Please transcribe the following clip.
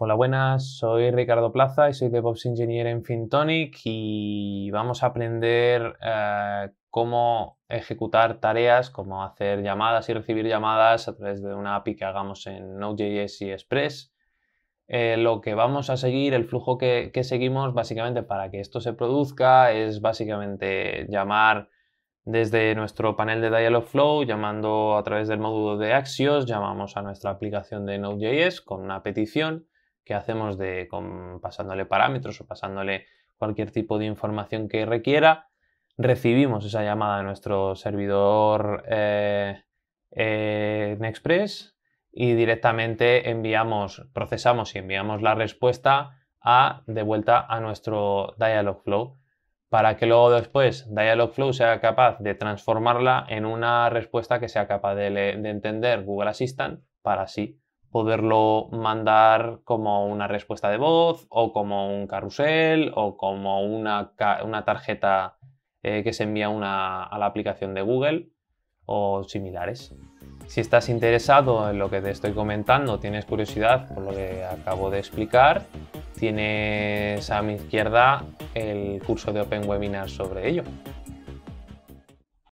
Hola, buenas, soy Ricardo Plaza y soy DevOps Engineer en Fintonic y vamos a aprender eh, cómo ejecutar tareas, cómo hacer llamadas y recibir llamadas a través de una API que hagamos en Node.js y Express. Eh, lo que vamos a seguir, el flujo que, que seguimos básicamente para que esto se produzca es básicamente llamar desde nuestro panel de Dialogflow, llamando a través del módulo de Axios, llamamos a nuestra aplicación de Node.js con una petición que hacemos de, pasándole parámetros o pasándole cualquier tipo de información que requiera. Recibimos esa llamada de nuestro servidor eh, en Express y directamente enviamos, procesamos y enviamos la respuesta a, de vuelta a nuestro Dialogflow para que luego después Dialogflow sea capaz de transformarla en una respuesta que sea capaz de, entender Google Assistant para sí poderlo mandar como una respuesta de voz o como un carrusel o como una, tarjeta eh, que se envía a la aplicación de Google o similares. Si estás interesado en lo que te estoy comentando, tienes curiosidad por lo que acabo de explicar, tienes a mi izquierda el curso de Open Webinar sobre ello.